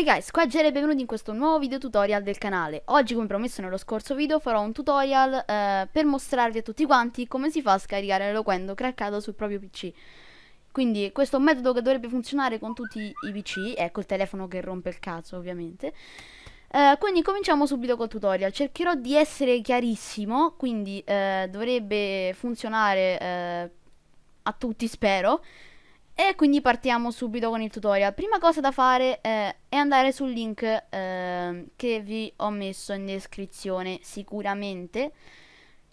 Hi guys, qua Gere e benvenuti in questo nuovo video tutorial del canale. Oggi come promesso nello scorso video farò un tutorial eh, per mostrarvi a tutti quanti come si fa a scaricare l'Eloquendo craccato sul proprio PC. Quindi questo è un metodo che dovrebbe funzionare con tutti i PC, ecco il telefono che rompe il cazzo ovviamente. Eh, quindi cominciamo subito col tutorial, cercherò di essere chiarissimo, quindi eh, dovrebbe funzionare eh, a tutti spero. E quindi partiamo subito con il tutorial. Prima cosa da fare eh, è andare sul link eh, che vi ho messo in descrizione sicuramente.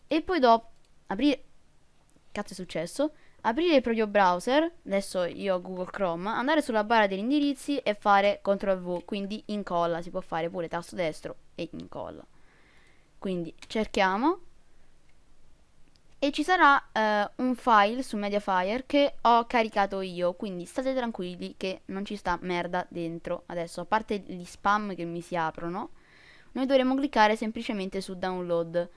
E poi dopo aprire... Cazzo è successo? Aprire il proprio browser, adesso io ho Google Chrome, andare sulla barra degli indirizzi e fare CTRL V, quindi incolla, si può fare pure tasto destro e incolla. Quindi cerchiamo e ci sarà eh, un file su Mediafire che ho caricato io, quindi state tranquilli che non ci sta merda dentro. Adesso, a parte gli spam che mi si aprono, noi dovremo cliccare semplicemente su download.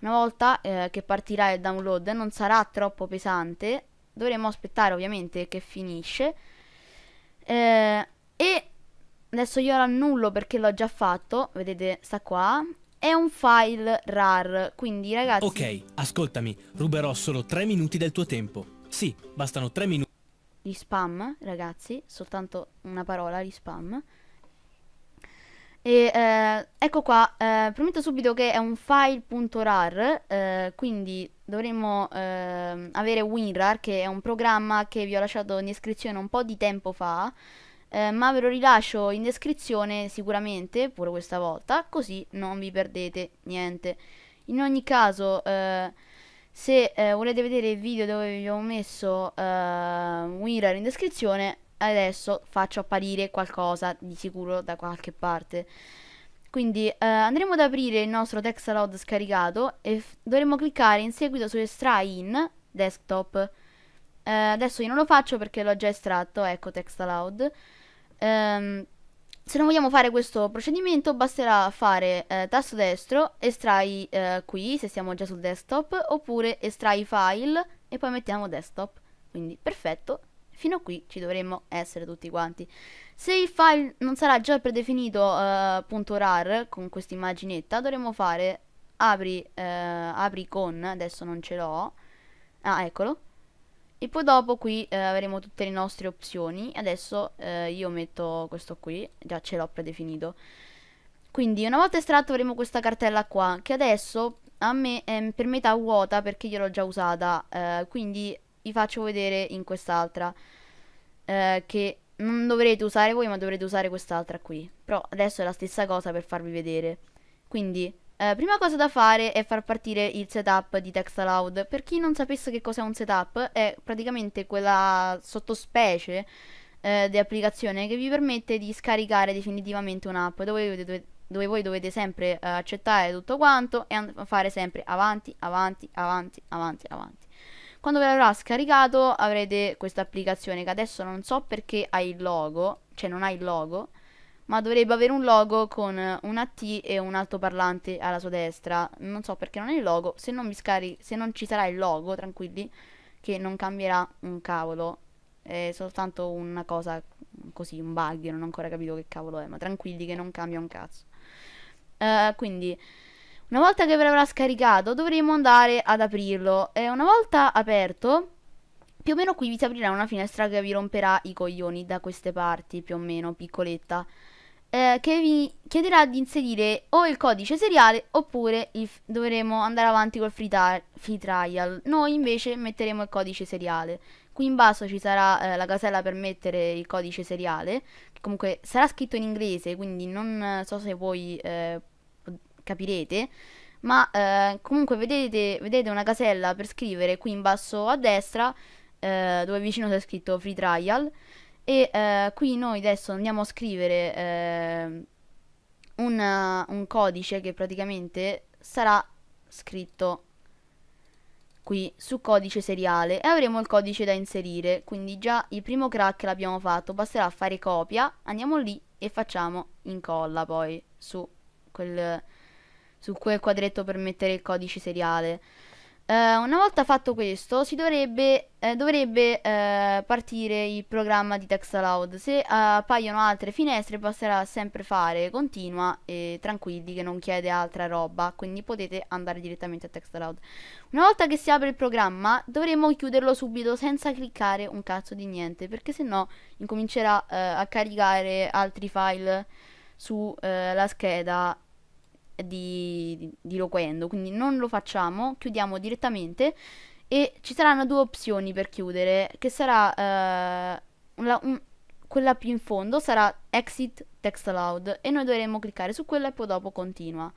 Una volta eh, che partirà il download non sarà troppo pesante, dovremo aspettare ovviamente che finisce. Eh, e adesso io l'annullo perché l'ho già fatto, vedete sta qua, è un file RAR, quindi ragazzi... Ok, ascoltami, ruberò solo 3 minuti del tuo tempo. Sì, bastano 3 minuti. Di spam, ragazzi, soltanto una parola di spam. E, eh, ecco qua, eh, prometto subito che è un file.rar, eh, quindi dovremmo eh, avere WinRAR, che è un programma che vi ho lasciato in descrizione un po' di tempo fa. Eh, ma ve lo rilascio in descrizione sicuramente, pure questa volta, così non vi perdete niente. In ogni caso, eh, se eh, volete vedere il video dove vi ho messo eh, WinRAR in descrizione, adesso faccio apparire qualcosa di sicuro da qualche parte. Quindi eh, andremo ad aprire il nostro Texaload scaricato e dovremo cliccare in seguito su Estrai in desktop. Eh, adesso io non lo faccio perché l'ho già estratto, ecco Texaloud. Ehm, se non vogliamo fare questo procedimento basterà fare eh, tasto destro, estrai eh, qui se siamo già sul desktop, oppure estrai file e poi mettiamo desktop. Quindi perfetto, fino a qui ci dovremmo essere tutti quanti. Se il file non sarà già predefinito eh, .rar con questa immaginetta, dovremmo fare apri, eh, apri con, adesso non ce l'ho, ah eccolo, e poi dopo qui eh, avremo tutte le nostre opzioni adesso eh, io metto questo qui già ce l'ho predefinito quindi una volta estratto avremo questa cartella qua che adesso a me è per metà vuota perché io l'ho già usata eh, quindi vi faccio vedere in quest'altra eh, che non dovrete usare voi ma dovrete usare quest'altra qui però adesso è la stessa cosa per farvi vedere quindi eh, prima cosa da fare è far partire il setup di Text Aloud. Per chi non sapesse che cos'è un setup, è praticamente quella sottospecie eh, di applicazione che vi permette di scaricare definitivamente un'app dove, dove, dove voi dovete sempre eh, accettare tutto quanto e fare sempre avanti, avanti, avanti, avanti, avanti. Quando ve l'avrà scaricato avrete questa applicazione che adesso non so perché ha il logo, cioè non ha il logo, ma dovrebbe avere un logo con una T e un altoparlante alla sua destra. Non so perché non è il logo, se non, mi scari se non ci sarà il logo, tranquilli, che non cambierà un cavolo. È soltanto una cosa così, un bug, non ho ancora capito che cavolo è, ma tranquilli che non cambia un cazzo. Uh, quindi... Una volta che avrà scaricato dovremo andare ad aprirlo e una volta aperto più o meno qui vi si aprirà una finestra che vi romperà i coglioni da queste parti più o meno piccoletta eh, che vi chiederà di inserire o il codice seriale oppure dovremo andare avanti col free, free, trial. Noi invece metteremo il codice seriale. Qui in basso ci sarà eh, la casella per mettere il codice seriale, comunque sarà scritto in inglese, quindi non so se voi eh, capirete ma eh, comunque vedete, vedete, una casella per scrivere qui in basso a destra eh, dove vicino c'è scritto free trial e eh, qui noi adesso andiamo a scrivere eh, un, eh, un codice che praticamente sarà scritto qui su codice seriale e avremo il codice da inserire quindi già il primo crack l'abbiamo fatto basterà fare copia andiamo lì e facciamo incolla poi su quel, su quel quadretto per mettere il codice seriale Uh, una volta fatto questo, si dovrebbe, eh, dovrebbe eh, partire il programma di text allowed. Se eh, appaiono altre finestre, basterà sempre fare continua e tranquilli che non chiede altra roba. Quindi potete andare direttamente a text allowed. Una volta che si apre il programma, dovremo chiuderlo subito senza cliccare un cazzo di niente. Perché se no incomincerà eh, a caricare altri file sulla eh, scheda di, di loquendo, quindi non lo facciamo, chiudiamo direttamente e ci saranno due opzioni per chiudere, che sarà eh, una, un, quella più in fondo sarà exit text allowed e noi dovremo cliccare su quella e poi dopo continua.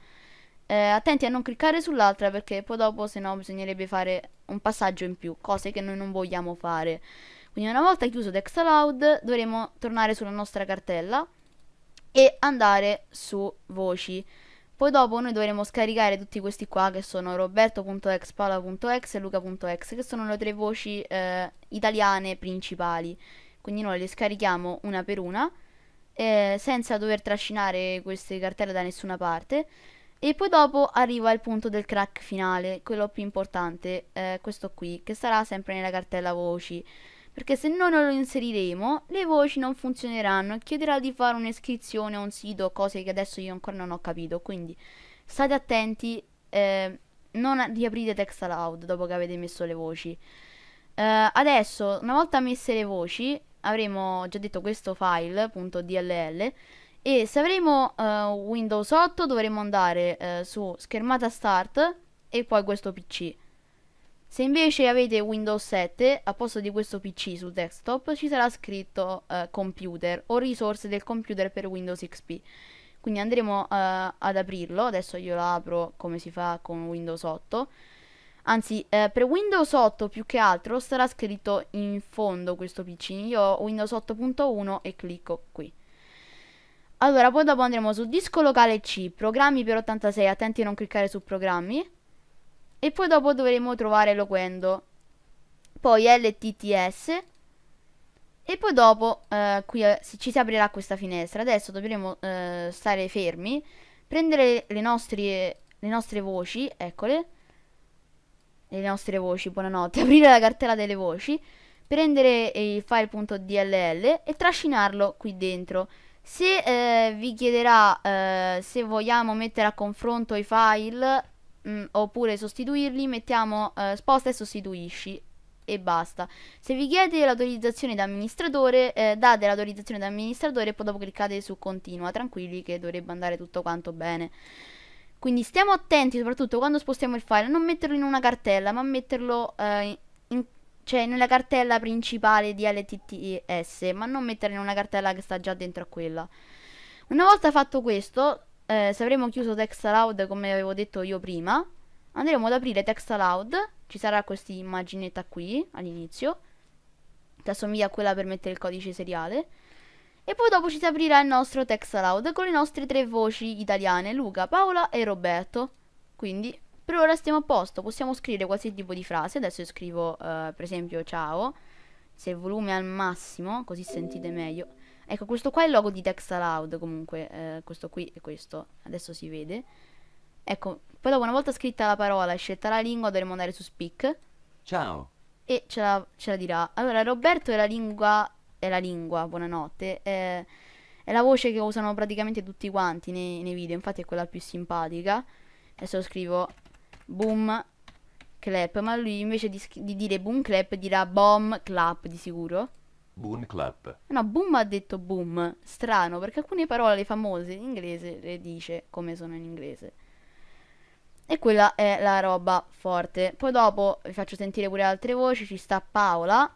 Eh, attenti a non cliccare sull'altra perché poi dopo se no bisognerebbe fare un passaggio in più, cose che noi non vogliamo fare. Quindi una volta chiuso text allowed dovremo tornare sulla nostra cartella e andare su voci. Poi dopo noi dovremo scaricare tutti questi qua che sono roberto.ex, paola.ex e luca.ex che sono le tre voci eh, italiane principali. Quindi noi le scarichiamo una per una eh, senza dover trascinare queste cartelle da nessuna parte. E poi dopo arriva il punto del crack finale, quello più importante, eh, questo qui, che sarà sempre nella cartella voci perché se noi non lo inseriremo le voci non funzioneranno e chiederà di fare un'iscrizione a un sito, cose che adesso io ancora non ho capito, quindi state attenti, eh, non riaprite text aloud dopo che avete messo le voci. Eh, adesso, una volta messe le voci, avremo già detto questo file.dll e se avremo eh, Windows 8 dovremo andare eh, su schermata start e poi questo PC. Se invece avete Windows 7, a posto di questo PC sul desktop ci sarà scritto eh, computer o risorse del computer per Windows XP. Quindi andremo eh, ad aprirlo, adesso io lo apro come si fa con Windows 8. Anzi, eh, per Windows 8 più che altro sarà scritto in fondo questo PC. Io ho Windows 8.1 e clicco qui. Allora, poi dopo andremo su disco locale C, programmi per 86, attenti a non cliccare su programmi e poi dopo dovremo trovare loquendo poi LTTS e poi dopo eh, qui eh, ci si aprirà questa finestra adesso dovremo eh, stare fermi prendere le nostre, le nostre voci eccole le nostre voci buonanotte aprire la cartella delle voci prendere il file.dll e trascinarlo qui dentro se eh, vi chiederà eh, se vogliamo mettere a confronto i file mh, mm, oppure sostituirli, mettiamo eh, sposta e sostituisci e basta. Se vi chiede l'autorizzazione da amministratore, eh, date l'autorizzazione da amministratore e poi dopo cliccate su continua, tranquilli che dovrebbe andare tutto quanto bene. Quindi stiamo attenti soprattutto quando spostiamo il file, non metterlo in una cartella, ma metterlo eh, in, cioè nella cartella principale di LTTS, ma non metterlo in una cartella che sta già dentro a quella. Una volta fatto questo, eh, se avremo chiuso text aloud come avevo detto io prima, andremo ad aprire text aloud, ci sarà questa immaginetta qui all'inizio, che assomiglia a quella per mettere il codice seriale, e poi dopo ci si aprirà il nostro text aloud con le nostre tre voci italiane, Luca, Paola e Roberto. Quindi per ora stiamo a posto, possiamo scrivere qualsiasi tipo di frase, adesso io scrivo eh, per esempio ciao, se il volume è al massimo, così sentite meglio. Ecco, questo qua è il logo di Text Aloud, comunque, eh, questo qui e questo, adesso si vede. Ecco, poi dopo una volta scritta la parola e scelta la lingua dovremo andare su Speak. Ciao. E ce la, ce la dirà. Allora, Roberto è la lingua, è la lingua, buonanotte. Eh, è la voce che usano praticamente tutti quanti nei, nei video, infatti è quella più simpatica. Adesso scrivo boom clap, ma lui invece di, di dire boom clap dirà bom clap di sicuro. Boom clap. Eh no, boom ha detto boom. Strano, perché alcune parole famose in inglese le dice come sono in inglese. E quella è la roba forte. Poi dopo vi faccio sentire pure altre voci. Ci sta Paola.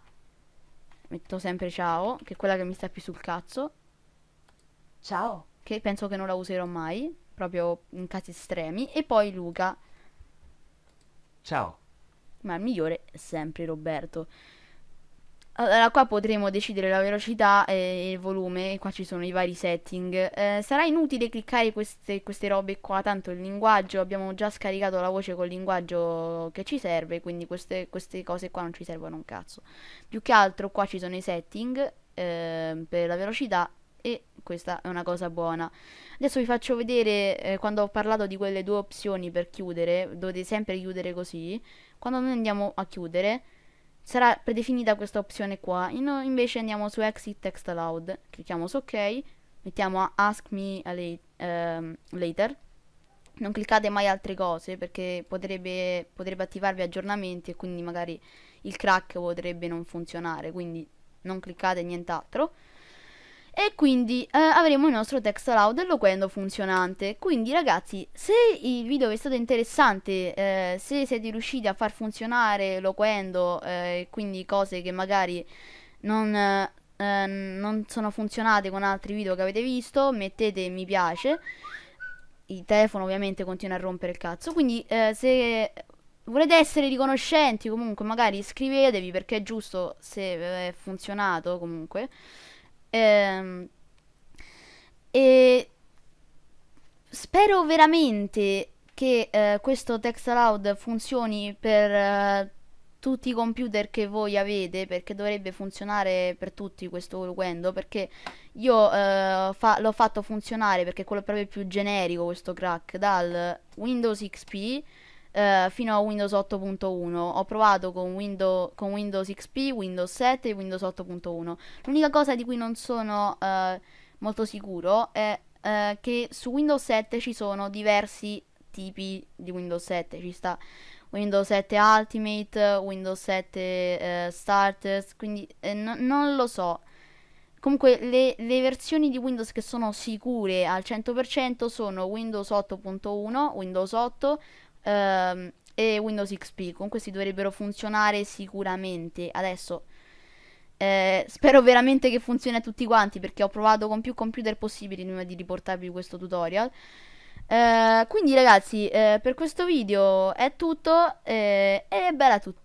Metto sempre ciao, che è quella che mi sta più sul cazzo. Ciao. Che penso che non la userò mai, proprio in casi estremi. E poi Luca, Ciao. Ma il migliore è sempre Roberto. Allora, qua potremo decidere la velocità eh, e il volume, qua ci sono i vari setting. Eh, sarà inutile cliccare queste, queste robe qua, tanto il linguaggio, abbiamo già scaricato la voce col linguaggio che ci serve, quindi queste, queste cose qua non ci servono un cazzo. Più che altro qua ci sono i setting eh, per la velocità e questa è una cosa buona. Adesso vi faccio vedere eh, quando ho parlato di quelle due opzioni per chiudere, dovete sempre chiudere così, quando noi andiamo a chiudere sarà predefinita questa opzione qua, In invece andiamo su Exit Text Allowed, clicchiamo su OK, mettiamo Ask Me um, Later, non cliccate mai altre cose perché potrebbe, potrebbe attivarvi aggiornamenti e quindi magari il crack potrebbe non funzionare, quindi non cliccate nient'altro e quindi eh, avremo il nostro text loud eloquendo funzionante. Quindi ragazzi, se il video vi è stato interessante, eh, se siete riusciti a far funzionare eloquendo, eh, quindi cose che magari non... Eh, ehm, non sono funzionate con altri video che avete visto mettete mi piace il telefono ovviamente continua a rompere il cazzo quindi eh, se volete essere riconoscenti comunque magari iscrivetevi perché è giusto se è funzionato comunque Ehm, e spero veramente che eh, questo text aloud funzioni per eh, tutti i computer che voi avete perché dovrebbe funzionare per tutti questo Wendo, perché io eh, fa l'ho fatto funzionare perché è quello proprio più generico questo crack dal Windows XP eh, fino a Windows 8.1. Ho provato con, Windows, con Windows XP, Windows 7 e Windows 8.1. L'unica cosa di cui non sono eh, molto sicuro è eh, che su Windows 7 ci sono diversi tipi di Windows 7. Ci sta Windows 7 Ultimate, Windows 7 eh, Starters, quindi eh, no, non lo so. Comunque le, le, versioni di Windows che sono sicure al 100% sono Windows 8.1, Windows 8, ehm, e Windows XP. Con questi dovrebbero funzionare sicuramente. Adesso eh, spero veramente che funzioni a tutti quanti perché ho provato con più computer possibili prima di riportarvi questo tutorial. Eh, quindi ragazzi, eh, per questo video è tutto eh, e bella a tutti.